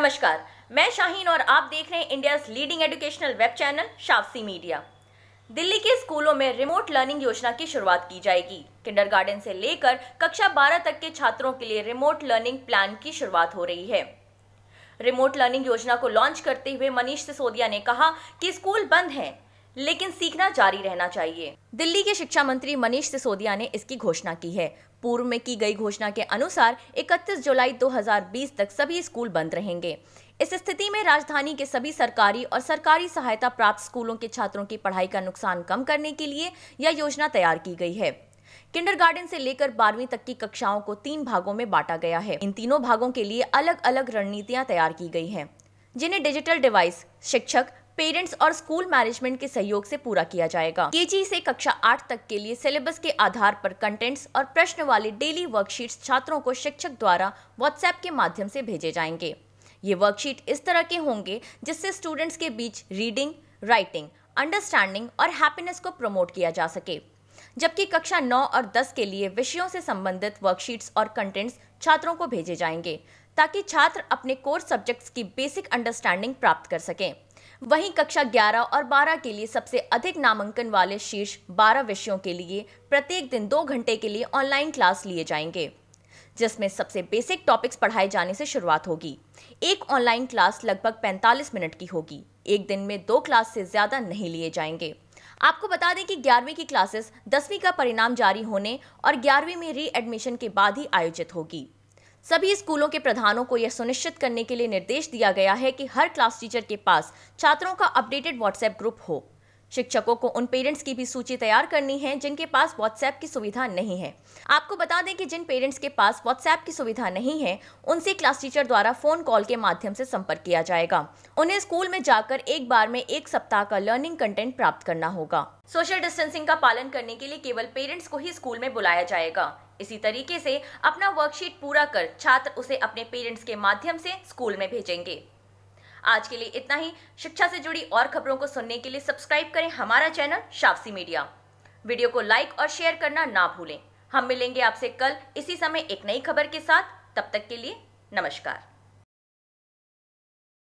नमस्कार मैं शाहीन और आप देख रहे हैं India leading educational web channel शापसी मीडिया दिल्ली के स्कूलों में रिमोट लर्निंग योजना की शुरुआत की जाएगी किंडर से लेकर कक्षा 12 तक के छात्रों के लिए रिमोट लर्निंग प्लान की शुरुआत हो रही है रिमोट लर्निंग योजना को लॉन्च करते हुए मनीष सिसोदिया ने कहा कि स्कूल बंद हैं लेकिन सीखना जारी रहना चाहिए दिल्ली के शिक्षा मंत्री मनीष सिसोदिया ने इसकी घोषणा की है पूर्व में की गई घोषणा के अनुसार 31 जुलाई 2020 तक सभी स्कूल बंद रहेंगे इस स्थिति में राजधानी के सभी सरकारी और सरकारी सहायता प्राप्त स्कूलों के छात्रों की पढ़ाई का नुकसान कम करने के लिए यह योजना तैयार की गई है किंडरगार्डन से लेकर बारहवीं तक की कक्षाओं को तीन भागों में बांटा गया है इन तीनों भागों के लिए अलग अलग रणनीतियां तैयार की गई हैं जिन्हें डिजिटल डिवाइस शिक्षक पेरेंट्स और स्कूल मैनेजमेंट के सहयोग से पूरा किया जाएगा के से कक्षा आठ तक के लिए सिलेबस के आधार पर कंटेंट्स और प्रश्न वाले डेली वर्कशीट छात्रों को शिक्षक द्वारा व्हाट्सएप के माध्यम से भेजे जाएंगे ये वर्कशीट इस तरह के होंगे जिससे स्टूडेंट्स के बीच रीडिंग राइटिंग अंडरस्टैंडिंग और हैप्पीनेस को प्रमोट किया जा सके जबकि कक्षा 9 और 10 के लिए विषयों से संबंधित वर्कशीट्स और कंटेंट्स छात्रों को भेजे जाएंगे ताकि छात्र अपने कोर्स सब्जेक्ट्स की बेसिक अंडरस्टैंडिंग प्राप्त कर सकें वहीं कक्षा 11 और 12 के लिए सबसे अधिक नामांकन वाले शीर्ष 12 विषयों के लिए प्रत्येक दिन दो घंटे के लिए ऑनलाइन क्लास लिए जाएंगे जिसमें सबसे बेसिक टॉपिक्स पढ़ाए जाने से शुरुआत होगी एक ऑनलाइन क्लास लगभग 45 मिनट की होगी एक दिन में दो क्लास से ज़्यादा नहीं लिए जाएंगे आपको बता दें कि ग्यारहवीं की क्लासेस दसवीं का परिणाम जारी होने और ग्यारहवीं में री एडमिशन के बाद ही आयोजित होगी सभी स्कूलों के प्रधानों को यह सुनिश्चित करने के लिए निर्देश दिया गया है कि हर क्लास टीचर के पास छात्रों का अपडेटेड व्हाट्सएप ग्रुप हो शिक्षकों को उन पेरेंट्स की भी सूची तैयार करनी है जिनके पास व्हाट्सएप की सुविधा नहीं है आपको बता दें कि जिन पेरेंट्स के पास व्हाट्सएप की सुविधा नहीं है उनसे क्लास टीचर द्वारा फोन कॉल के माध्यम से संपर्क किया जाएगा उन्हें स्कूल में जाकर एक बार में एक सप्ताह का लर्निंग कंटेंट प्राप्त करना होगा सोशल डिस्टेंसिंग का पालन करने के लिए केवल पेरेंट्स को ही स्कूल में बुलाया जाएगा इसी तरीके से अपना वर्कशीट पूरा कर छात्र उसे अपने पेरेंट्स के माध्यम से स्कूल में भेजेंगे आज के लिए इतना ही शिक्षा से जुड़ी और खबरों को सुनने के लिए सब्सक्राइब करें हमारा चैनल शापसी मीडिया वीडियो को लाइक और शेयर करना ना भूलें हम मिलेंगे आपसे कल इसी समय एक नई खबर के साथ तब तक के लिए नमस्कार